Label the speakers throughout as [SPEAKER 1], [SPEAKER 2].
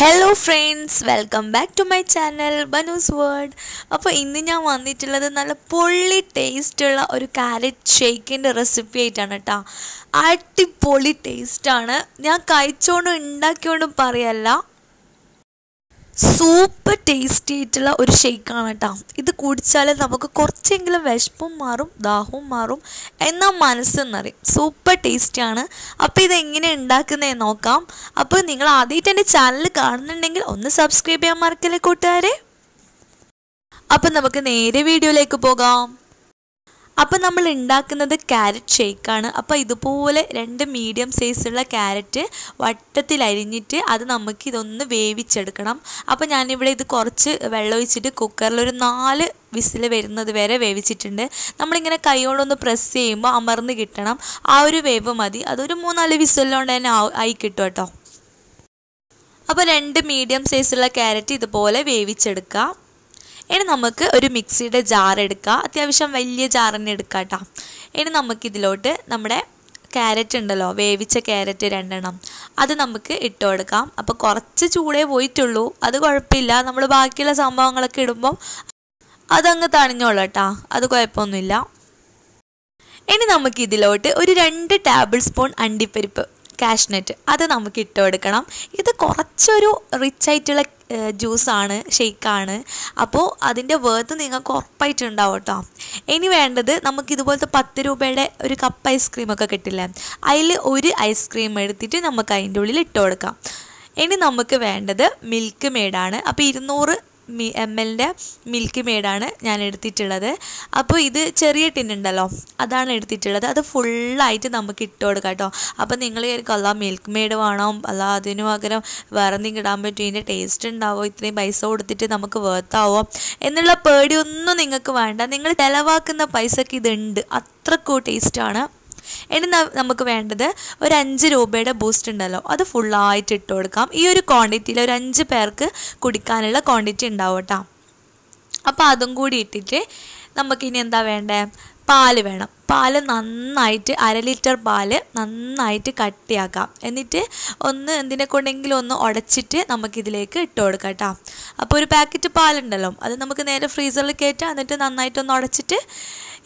[SPEAKER 1] hello friends welcome back to my channel Banu's world അപ്പോൾ ഇന്ന് ഞാൻ വന്നിട്ടുള്ളത് നല്ല പൊള്ളി ടേസ്റ്റുള്ള ഒരു കാരറ്റ് ഷേക്കിൻ്റെ റെസിപ്പി ആയിട്ടാണ് കേട്ടോ അടിപൊളി ടേസ്റ്റാണ് ഞാൻ കഴിച്ചുകൊണ്ടും ഉണ്ടാക്കിയോണ്ടും പറയല്ല സൂപ്പർ ടേസ്റ്റി ആയിട്ടുള്ള ഒരു ഷേക്കാണ് കേട്ടോ ഇത് കുടിച്ചാൽ നമുക്ക് കുറച്ചെങ്കിലും വിശപ്പും മാറും ദാഹവും മാറും എന്നാൽ മനസ്സെന്നറിയും സൂപ്പർ സൂപ്പർ ടേസ്റ്റിയാണ് അപ്പോൾ ഇത് എങ്ങനെ ഉണ്ടാക്കുന്നതെന്ന് നോക്കാം അപ്പോൾ നിങ്ങൾ ആദ്യമായിട്ട് എൻ്റെ ചാനൽ കാണുന്നുണ്ടെങ്കിൽ ഒന്ന് സബ്സ്ക്രൈബ് ചെയ്യാൻ മറക്കല്ലേ കൂട്ടുകാരെ അപ്പം നമുക്ക് നേരെ വീഡിയോയിലേക്ക് പോകാം അപ്പോൾ നമ്മൾ ഉണ്ടാക്കുന്നത് ക്യാരറ്റ് ഷേക്കാണ് അപ്പോൾ ഇതുപോലെ രണ്ട് മീഡിയം സൈസുള്ള ക്യാരറ്റ് വട്ടത്തിൽ അരിഞ്ഞിട്ട് അത് നമുക്ക് ഇതൊന്ന് വേവിച്ചെടുക്കണം അപ്പോൾ ഞാനിവിടെ ഇത് കുറച്ച് വെള്ളമൊഴിച്ചിട്ട് കുക്കറിൽ ഒരു നാല് വിസിൽ വരുന്നത് വരെ വേവിച്ചിട്ടുണ്ട് നമ്മളിങ്ങനെ കൈയോടൊന്ന് പ്രസ് ചെയ്യുമ്പോൾ അമർന്ന് കിട്ടണം ആ ഒരു വേവ് മതി അതൊരു മൂന്നാല് വിസിലുകൊണ്ട് തന്നെ ആയി കിട്ടും കേട്ടോ അപ്പോൾ രണ്ട് മീഡിയം സൈസുള്ള ക്യാരറ്റ് ഇതുപോലെ വേവിച്ചെടുക്കാം ഇനി നമുക്ക് ഒരു മിക്സിയുടെ ജാർ എടുക്കുക അത്യാവശ്യം വലിയ ജാർ തന്നെ എടുക്കുക കേട്ടോ ഇനി നമുക്കിതിലോട്ട് നമ്മുടെ ക്യാരറ്റ് ഉണ്ടല്ലോ വേവിച്ച ക്യാരറ്റ് രണ്ടെണ്ണം അത് നമുക്ക് ഇട്ട് കൊടുക്കാം അപ്പോൾ കുറച്ച് ചൂടേ പോയിട്ടുള്ളൂ അത് കുഴപ്പമില്ല നമ്മൾ ബാക്കിയുള്ള സംഭവങ്ങളൊക്കെ ഇടുമ്പോൾ അതങ്ങ് തണിഞ്ഞോളൂ കേട്ടോ അത് കുഴപ്പമൊന്നുമില്ല ഇനി നമുക്കിതിലോട്ട് ഒരു രണ്ട് ടേബിൾ സ്പൂൺ അണ്ടിപ്പരിപ്പ് നെറ്റ് അത് നമുക്ക് ഇട്ട് കൊടുക്കണം ഇത് കുറച്ചൊരു റിച്ച് ആയിട്ടുള്ള ജ്യൂസാണ് ഷെയ്ക്കാണ് അപ്പോൾ അതിൻ്റെ വേർത്ത് നിങ്ങൾക്ക് ഉറപ്പായിട്ടുണ്ടാവും കേട്ടോ ഇനി വേണ്ടത് നമുക്ക് ഇതുപോലത്തെ പത്ത് രൂപയുടെ ഒരു കപ്പ് ഐസ്ക്രീമൊക്കെ കിട്ടില്ല അതിൽ ഒരു ഐസ്ക്രീം എടുത്തിട്ട് നമുക്ക് അതിൻ്റെ ഉള്ളിൽ ഇട്ട് കൊടുക്കാം ഇനി നമുക്ക് വേണ്ടത് മിൽക്ക് മെയ്ഡാണ് അപ്പോൾ ഇരുന്നൂറ് എം എല്ലിൻ്റെ മിൽക്ക് മെയ്ഡാണ് ഞാൻ എടുത്തിട്ടുള്ളത് അപ്പോൾ ഇത് ചെറിയ ടിന്നുണ്ടല്ലോ അതാണ് എടുത്തിട്ടുള്ളത് അത് ഫുള്ളായിട്ട് നമുക്ക് ഇട്ട് കൊടുക്കാം കേട്ടോ അപ്പോൾ നിങ്ങൾ വിചാരിക്കും അല്ല മിൽക്ക് മെയ്ഡ് വേണം അല്ല അതിനു പകരം വേറെ എന്തെങ്കിലും ഇടാൻ പറ്റും ഇതിൻ്റെ ടേസ്റ്റ് ഉണ്ടാവോ ഇത്രയും പൈസ കൊടുത്തിട്ട് നമുക്ക് വേർത്താവോ എന്നുള്ള പേടിയൊന്നും നിങ്ങൾക്ക് വേണ്ട നിങ്ങൾ ചിലവാക്കുന്ന പൈസക്ക് ഇതുണ്ട് അത്രക്കും ടേസ്റ്റാണ് ഇനി നമുക്ക് വേണ്ടത് ഒരു അഞ്ച് രൂപയുടെ ബൂസ്റ്റ് ഉണ്ടല്ലോ അത് ഫുള്ളായിട്ട് ഇട്ട് കൊടുക്കാം ഈ ഒരു ക്വാണ്ടിറ്റിയിൽ ഒരു അഞ്ച് പേർക്ക് കുടിക്കാനുള്ള ക്വാണ്ടിറ്റി ഉണ്ടാവും കേട്ടോ അപ്പോൾ അതും കൂടി ഇട്ടിട്ട് നമുക്കിനി എന്താ വേണ്ടേ പാല് വേണം പാല് നന്നായിട്ട് അര ലിറ്റർ പാല് നന്നായിട്ട് കട്ടിയാക്കാം എന്നിട്ട് ഒന്ന് എന്തിനെ കൊണ്ടെങ്കിലും ഒന്ന് ഉടച്ചിട്ട് നമുക്കിതിലേക്ക് ഇട്ട് കൊടുക്കാം കേട്ടോ അപ്പോൾ ഒരു പാക്കറ്റ് പാലുണ്ടല്ലോ അത് നമുക്ക് നേരെ ഫ്രീസറിൽ കയറ്റാം എന്നിട്ട് നന്നായിട്ടൊന്ന് ഉടച്ചിട്ട്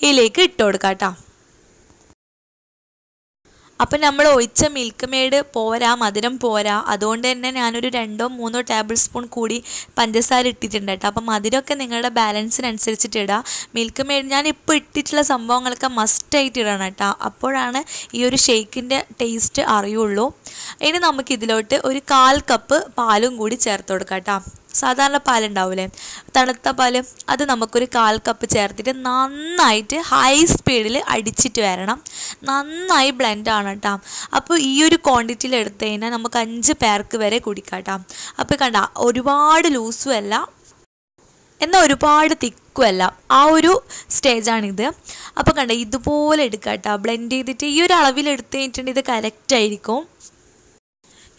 [SPEAKER 1] ഇതിലേക്ക് ഇട്ട് കൊടുക്കാം കേട്ടോ അപ്പം നമ്മൾ ഒഴിച്ച മിൽക്ക് മെയ്ഡ് പോരാ മധുരം പോരാ അതുകൊണ്ട് തന്നെ ഞാനൊരു രണ്ടോ മൂന്നോ ടേബിൾ സ്പൂൺ കൂടി പഞ്ചസാര ഇട്ടിട്ടുണ്ട് കേട്ടോ അപ്പം മധുരമൊക്കെ നിങ്ങളുടെ ബാലൻസിനനുസരിച്ചിട്ട് ഇടാം മിൽക്ക് മെയ്ഡ് ഞാൻ ഇപ്പോൾ ഇട്ടിട്ടുള്ള സംഭവങ്ങളൊക്കെ മസ്റ്റായിട്ട് ഇടണം കേട്ടോ അപ്പോഴാണ് ഈ ഒരു ഷേക്കിൻ്റെ ടേസ്റ്റ് അറിയുള്ളൂ ഇനി നമുക്കിതിലോട്ട് ഒരു കാൽ കപ്പ് പാലും കൂടി ചേർത്ത് കൊടുക്കാം കേട്ടോ സാധാരണ പാലുണ്ടാവില്ലേ തണുത്ത പാൽ അത് നമുക്കൊരു കാൽ കപ്പ് ചേർത്തിട്ട് നന്നായിട്ട് ഹൈ സ്പീഡിൽ അടിച്ചിട്ട് വരണം നന്നായി ബ്ലെൻഡാണ് കേട്ടോ അപ്പോൾ ഈ ഒരു ക്വാണ്ടിറ്റിയിൽ എടുത്തു കഴിഞ്ഞാൽ നമുക്ക് അഞ്ച് പേർക്ക് വരെ കുടിക്കാം കേട്ടോ അപ്പോൾ കണ്ട ഒരുപാട് ലൂസും അല്ല എന്നാൽ ഒരുപാട് തിക്കുമല്ല ആ ഒരു സ്റ്റേജാണിത് അപ്പോൾ കണ്ട ഇതുപോലെ എടുക്കാം കേട്ടോ ബ്ലെൻഡ് ചെയ്തിട്ട് ഈ ഒരു അളവിൽ എടുത്തു കഴിഞ്ഞിട്ടുണ്ടെങ്കിൽ ഇത് കറക്റ്റ് ആയിരിക്കും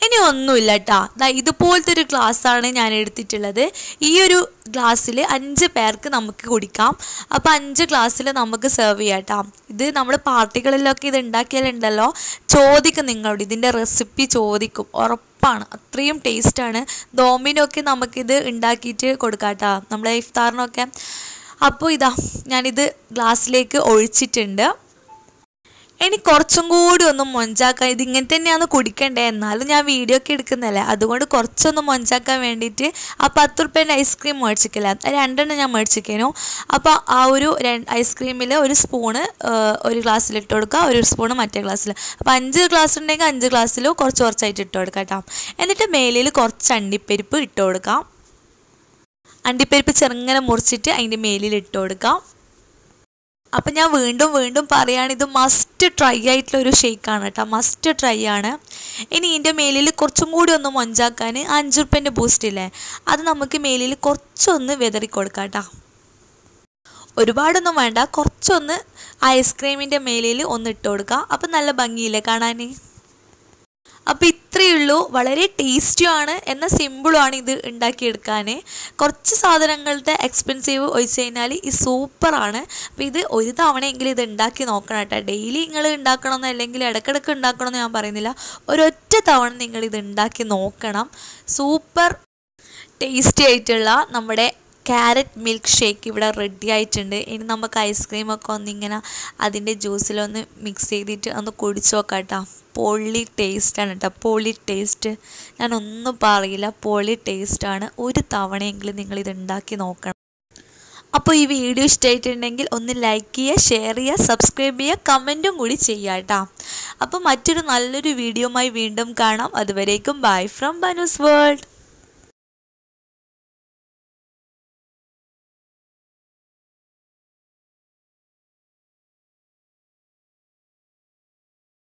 [SPEAKER 1] ഇനി ഒന്നുമില്ല കേട്ടോ ദാ ഇതുപോലത്തെ ഒരു ഗ്ലാസ്സാണ് ഞാൻ എടുത്തിട്ടുള്ളത് ഈ ഒരു ഗ്ലാസ്സിൽ അഞ്ച് പേർക്ക് നമുക്ക് കുടിക്കാം അപ്പോൾ അഞ്ച് ഗ്ലാസ്സിൽ നമുക്ക് സെർവ് ചെയ്യാം കേട്ടോ ഇത് നമ്മൾ പാർട്ടികളിലൊക്കെ ഇത് ഉണ്ടാക്കിയാലുണ്ടല്ലോ ചോദിക്കും നിങ്ങളോട് ഇതിൻ്റെ റെസിപ്പി ചോദിക്കും ഉറപ്പാണ് അത്രയും ടേസ്റ്റാണ് ദോമിനൊക്കെ നമുക്കിത് ഉണ്ടാക്കിയിട്ട് കൊടുക്കാം കേട്ടോ നമ്മളെ ഇഫ്താറിനൊക്കെ അപ്പോൾ ഇതാ ഞാനിത് ഗ്ലാസ്സിലേക്ക് ഒഴിച്ചിട്ടുണ്ട് ഇനി കുറച്ചും കൂടി ഒന്ന് മൊഞ്ചാക്കാൻ ഇതിങ്ങനെ തന്നെയാണ് കുടിക്കേണ്ടത് എന്നാലും ഞാൻ വീഡിയോ ഒക്കെ എടുക്കുന്നതല്ലേ അതുകൊണ്ട് കുറച്ചൊന്ന് മൊഞ്ചാക്കാൻ വേണ്ടിയിട്ട് ആ പത്ത് റുപ്യേൻ്റെ ഐസ്ക്രീം മേടിച്ചിക്കില്ല രണ്ടെണ്ണം ഞാൻ മേടിച്ചിരിക്കുന്നു അപ്പോൾ ആ ഒരു ഐസ്ക്രീമിൽ ഒരു സ്പൂണ് ഒരു ഗ്ലാസ്സിൽ ഇട്ട് കൊടുക്കുക ഒരു സ്പൂണ് മറ്റേ ഗ്ലാസ്സിൽ അപ്പോൾ അഞ്ച് ഗ്ലാസ് ഉണ്ടെങ്കിൽ അഞ്ച് ഗ്ലാസ്സിൽ കുറച്ച് കുറച്ചായിട്ട് ഇട്ട് കൊടുക്കാം കേട്ടോ എന്നിട്ട് മേലിൽ കുറച്ച് അണ്ടിപ്പരിപ്പ് ഇട്ട് കൊടുക്കാം അണ്ടിപ്പരിപ്പ് ചെറുങ്ങനെ മുറിച്ചിട്ട് അതിൻ്റെ മേലിൽ ഇട്ട് കൊടുക്കാം അപ്പം ഞാൻ വീണ്ടും വീണ്ടും പറയുകയാണ് ഇത് മസ്റ്റ് മസ്റ്റ് ട്രൈ ആയിട്ടുള്ള ഒരു ഷേക്കാണ് കേട്ടോ മസ്റ്റ് ട്രൈ ആണ് ഇനി ഇതിൻ്റെ മേലിൽ കുറച്ചും കൂടി ഒന്ന് മൊഞ്ചാക്കാൻ അഞ്ച് റുപ്യൻ്റെ ബൂസ്റ്റ് ഇല്ലേ അത് നമുക്ക് മേലിൽ കുറച്ചൊന്ന് വിതറി കൊടുക്കാം കേട്ടോ ഒരുപാടൊന്നും വേണ്ട കുറച്ചൊന്ന് ഐസ്ക്രീമിൻ്റെ മേലിൽ ഒന്ന് ഇട്ട് കൊടുക്കാം അപ്പം നല്ല ഭംഗിയില്ലേ കാണാൻ അപ്പോൾ ഇത്രയേ ഉള്ളൂ വളരെ ടേസ്റ്റിയുമാണ് എന്ന സിമ്പിളുമാണ് ഇത് ഉണ്ടാക്കിയെടുക്കാൻ കുറച്ച് സാധനങ്ങളുടെ എക്സ്പെൻസീവ് ഒഴിച്ച് കഴിഞ്ഞാൽ ഈ സൂപ്പറാണ് അപ്പോൾ ഇത് ഒരു തവണയെങ്കിലും ഇത് ഉണ്ടാക്കി നോക്കണം കേട്ടോ ഡെയിലി നിങ്ങൾ ഉണ്ടാക്കണമെന്നോ അല്ലെങ്കിൽ ഇടക്കിടക്ക് ഉണ്ടാക്കണമെന്ന് ഞാൻ പറയുന്നില്ല ഒരൊറ്റ തവണ നിങ്ങൾ ഇത് ഉണ്ടാക്കി നോക്കണം സൂപ്പർ ടേസ്റ്റി ആയിട്ടുള്ള നമ്മുടെ ക്യാരറ്റ് മിൽക്ക് ഷേക്ക് ഇവിടെ റെഡി ആയിട്ടുണ്ട് ഇനി നമുക്ക് ഐസ്ക്രീമൊക്കെ ഒന്നിങ്ങനെ അതിൻ്റെ ജ്യൂസിലൊന്ന് മിക്സ് ചെയ്തിട്ട് ഒന്ന് കുടിച്ചു നോക്കാം കേട്ടോ പൊളി ടേസ്റ്റാണ് കേട്ടോ പൊള്ളി ടേസ്റ്റ് ഞാനൊന്നും പറയില്ല പൊളി ടേസ്റ്റാണ് ഒരു തവണയെങ്കിലും നിങ്ങളിത് ഉണ്ടാക്കി നോക്കണം അപ്പോൾ ഈ വീഡിയോ ഇഷ്ടമായിട്ടുണ്ടെങ്കിൽ ഒന്ന് ലൈക്ക് ചെയ്യുക ഷെയർ ചെയ്യുക സബ്സ്ക്രൈബ് ചെയ്യുക കമൻറ്റും കൂടി ചെയ്യുക കേട്ടോ അപ്പോൾ മറ്റൊരു നല്ലൊരു വീഡിയോമായി വീണ്ടും കാണാം അതുവരേക്കും ബൈ ഫ്രം ബനൂസ് വേൾഡ്